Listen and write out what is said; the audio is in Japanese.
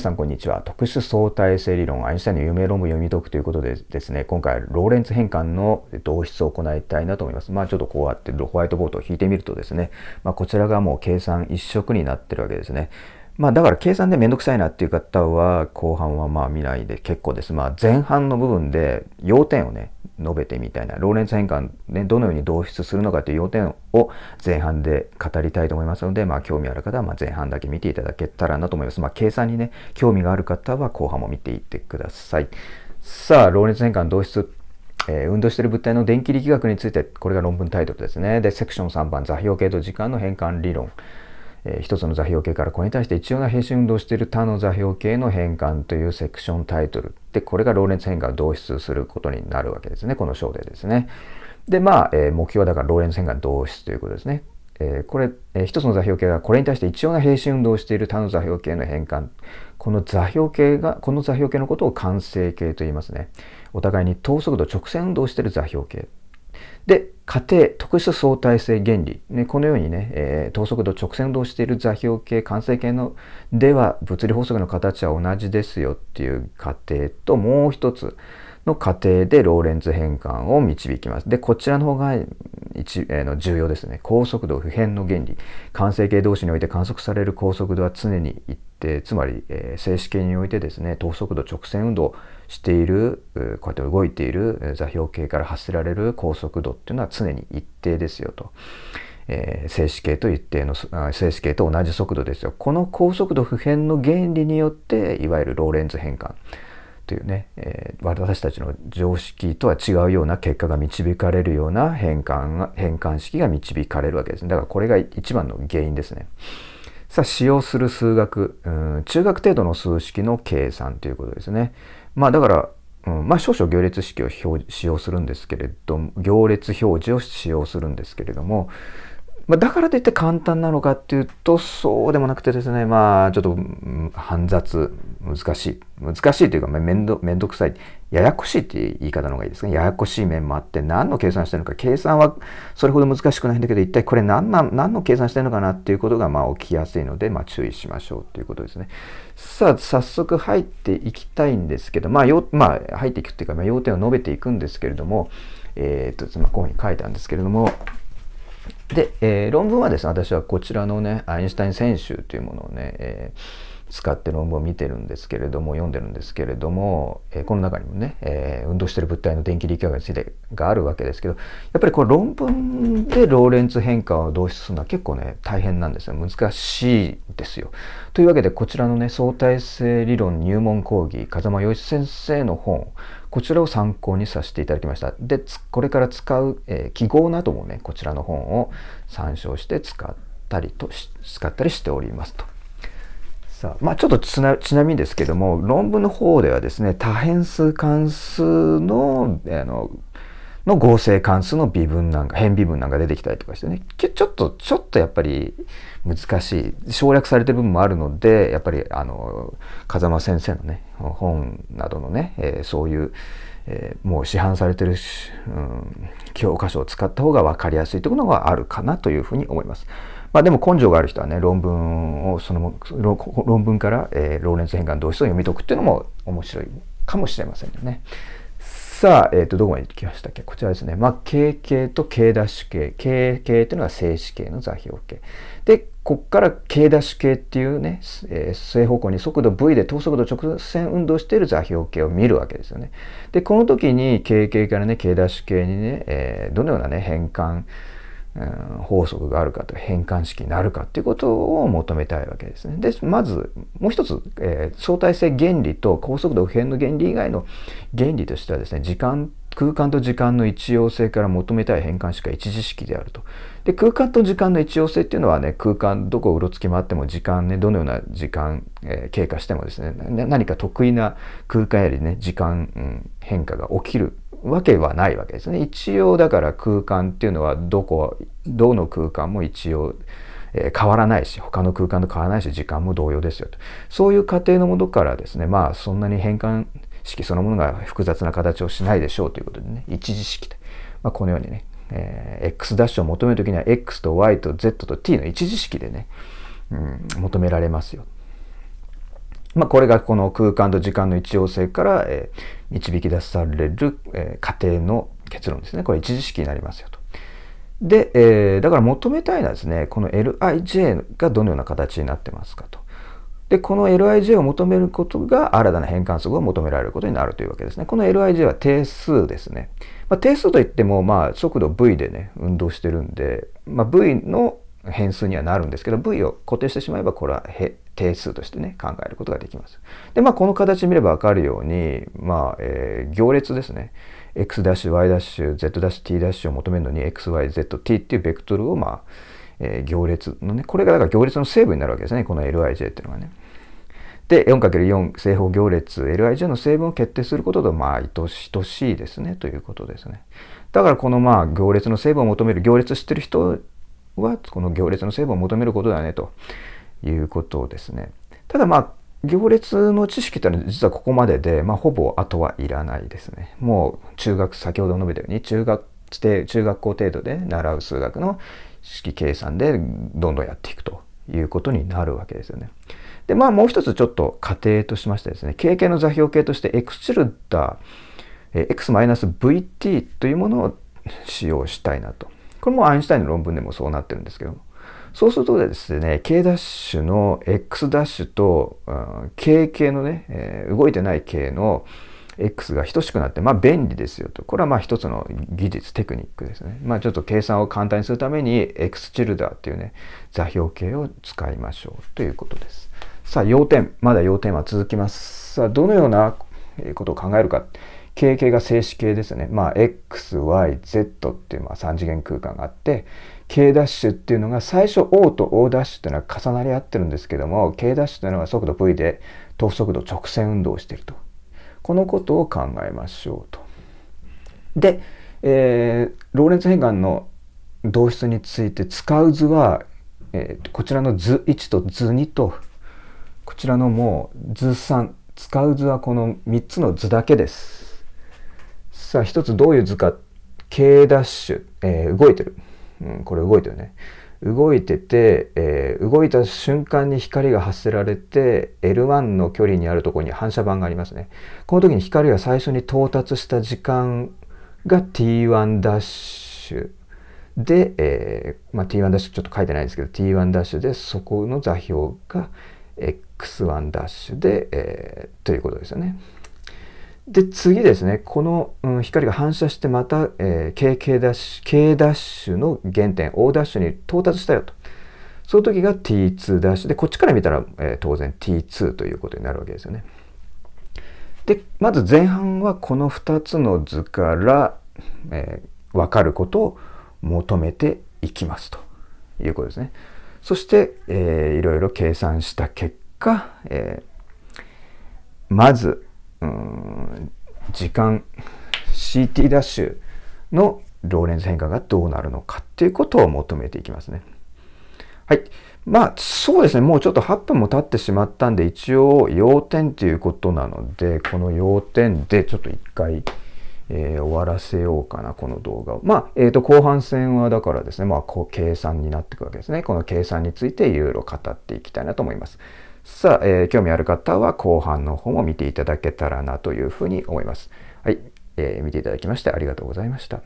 皆さんこんにちは。特殊相対性理論、アインシュタインの有名論文を読み解くということでですね、今回、ローレンツ変換の導出を行いたいなと思います。まあちょっとこうやってホワイトボードを引いてみるとですね、まあ、こちらがもう計算一色になってるわけですね。まあだから計算でめんどくさいなっていう方は後半はまあ見ないで結構です。まあ前半の部分で要点をね、述べてみたいな、ローレンツ変換ねどのように導出するのかという要点を前半で語りたいと思いますので、まあ、興味ある方はま前半だけ見ていただけたらなと思います。まあ、計算にね、興味がある方は後半も見ていってください。さあ、ローレンツ変換導出え運動している物体の電気力学について、これが論文タイトルですね。で、セクション3番、座標系と時間の変換理論。えー、一つの座標系からこれに対して一様な変身運動している他の座標系の変換というセクションタイトルでこれがローレンツ変換を導出することになるわけですねこの章でですね。でまあ、えー、目標はだからローレンツ変換導出ということですね。えー、これ、えー、一つの座標系がこれに対して一様な平身運動をしている他の座標系の変換この座標系がこの座標系のことを完成形と言いますねお互いに等速度直線運動している座標系で、仮定、特殊相対性原理。ね、このようにね、えー、等速度直線運動している座標系、完成形のでは物理法則の形は同じですよっていう仮定と、もう一つ、の過程でローレンツ変換を導きます。で、こちらの方が一、えー、の重要ですね。高速度普遍の原理。完成形同士において観測される高速度は常に一定、つまり、えー、静止形においてですね、等速度直線運動している、こうやって動いている座標系から発せられる高速度っていうのは常に一定ですよと。えー、静止系と一定の静止系と同じ速度ですよ。この高速度普遍の原理によっていわゆるローレンズ変換というね、えー、私たちの常識とは違うような結果が導かれるような変換が変換式が導かれるわけですねだからこれが一番の原因ですねさあ使用する数学、うん、中学程度の数式の計算ということですねまあだからうん、まあ少々行列式を使用するんですけれども行列表示を使用するんですけれども、まあ、だからといって簡単なのかっていうとそうでもなくてですねまあちょっと、煩雑難しい。難しいというか、めんど、めんどくさい。ややこしいっていう言い方の方がいいですね。ややこしい面もあって、何の計算してるのか。計算はそれほど難しくないんだけど、一体これ何な何の計算してるのかなっていうことが、まあ、起きやすいので、まあ、注意しましょうということですね。さあ、早速入っていきたいんですけど、まあ、要、まあ、入っていくっていうか、まあ、要点を述べていくんですけれども、えー、っと、まあ、こういうふうに書いたんですけれども、で、えー、論文はですね、私はこちらのね、アインシュタイン選手というものをね、えー使って論文を見てるんですけれども読んでるんですけれども、えー、この中にもね、えー、運動してる物体の電気力学についてがあるわけですけどやっぱりこれ論文でローレンツ変化を導出するのは結構ね大変なんですよ難しいですよ。というわけでこちらのね相対性理論入門講義風間洋一先生の本こちらを参考にさせていただきました。でこれから使う、えー、記号などもねこちらの本を参照して使ったりと使ったりしておりますと。さあ、まあ、ちょっとちなみにですけども論文の方ではですね多変数関数のあのの合成関数の微分なんか変微分なんか出てきたりとかしてねちょっとちょっとやっぱり難しい省略されてる部分もあるのでやっぱりあの風間先生のね本などのね、えー、そういう、えー、もう市販されてる、うん、教科書を使った方が分かりやすいというのがあるかなというふうに思います。まあ、でも根性がある人はね論文をその論文から、えー、ローレンツ変換動詞を読み解くっていうのも面白いかもしれませんよね。さあ、えっ、ー、と、どこまで行きましたっけこちらですね。まあ、形形と形ダッシュ形。形形というのは静止形の座標形。で、ここから形ダッシュ形っていうね、えー、正方向に速度 v で等速度直線運動している座標形を見るわけですよね。で、この時に形形からね、形ダッシュ形にね、えー、どのようなね、変換、法則があるかと変換式になるかっていうことを求めたいわけですね。でまずもう一つ、えー、相対性原理と高速度不変の原理以外の原理としてはですね時間空間と時間の一様性から求めたい変換式は一時式であると。で空間と時間の一様性っていうのはね空間どこをうろつき回っても時間ねどのような時間、えー、経過してもですね何か得意な空間よりね時間、うん、変化が起きるわけはないわけですね。一応だから空間っていうのはどこ、どの空間も一応、え変わらないし、他の空間と変わらないし、時間も同様ですよと。そういう過程のものからですね、まあそんなに変換式そのものが複雑な形をしないでしょうということでね、一次式で、まあ、このようにね、えー、x' ダッシュを求めるときには x と y と z と t の一次式でね、うん、求められますよ。まあ、これがこの空間と時間の一様性から、えー、導き出される、えー、過程の結論ですね。これ一次式になりますよと。で、えー、だから求めたいのはですね、この Lij がどのような形になってますかと。で、この Lij を求めることが新たな変換則を求められることになるというわけですね。この Lij は定数ですね。まあ、定数といっても、まあ、速度 v でね、運動してるんで、まあ、v の変数にはなるんですけど、v を固定してしまえば、これは定数としてね考えることができます。でまあこの形見れば分かるように、まあえー、行列ですね x'y'z't' を求めるのに xyzt っていうベクトルをまあ、えー、行列のねこれがだから行列の成分になるわけですねこの lij っていうのがね。で 4×4 正方行列 lij の成分を決定することとまあ等しいですねということですね。だからこのまあ行列の成分を求める行列知ってる人はこの行列の成分を求めることだねと。いうことですね。ただまあ行列の知識というのは実はここまでで、まあ、ほぼあとはいらないですね。もう中学先ほど述べたように中学中学校程度で習う数学の式計算でどんどんやっていくということになるわけですよね。でまあもう一つちょっと仮定としましてですね経験の座標系としてエクシルダー x-vt というものを使用したいなと。これもアインシュタインの論文でもそうなってるんですけども。そうするとですね、K ダッシュの X ダッシュと、うん、K 系のね、えー、動いてない K の X が等しくなって、まあ便利ですよと。これはまあ一つの技術、テクニックですね。まあちょっと計算を簡単にするために X チルダーっていうね、座標形を使いましょうということです。さあ、要点。まだ要点は続きます。さあ、どのようなことを考えるか。K 系が静止形ですね。まあ、x, y, z っていうまあ3次元空間があって、K ダッシュっていうのが最初 O と O ダッシュっていうのは重なり合ってるんですけども K ダッシュというのは速度 V で等速度直線運動をしているとこのことを考えましょうと。で、えー、ローレンツ変換の導出について使う図は、えー、こちらの図1と図2とこちらのもう図3使う図はこの3つの図だけです。さあ一つどういう図か K ダッシュ、えー、動いてる。うん、これ動いてるね。動いてて、えー、動いた瞬間に光が発せられて L1 の距離にあるところに反射板がありますね。この時に光が最初に到達した時間が T1 ダッシュで、えーまあ、T1 ダッシュちょっと書いてないんですけど T1 ダッシュでそこの座標が X1 ダッシュで、えー、ということですよね。で、次ですね、この、うん、光が反射してまた、えー、K、K ダッシュ、K ダッシュの原点、O ダッシュに到達したよと。その時が T2 ダッシュで、こっちから見たら、えー、当然 T2 ということになるわけですよね。で、まず前半はこの2つの図から、えー、分かることを求めていきますということですね。そして、えー、いろいろ計算した結果、えー、まず、時間 CT ダッシュのローレンズ変化がどうなるのかっていうことを求めていきますね。はい。まあそうですね、もうちょっと8分も経ってしまったんで、一応要点ということなので、この要点でちょっと一回、えー、終わらせようかな、この動画を。まあ、えっ、ー、と、後半戦はだからですね、まあ、こう計算になっていくわけですね。この計算についていろいろ語っていきたいなと思います。さあ、えー、興味ある方は後半の方も見ていただけたらなというふうに思います。はい、えー、見ていただきましてありがとうございました。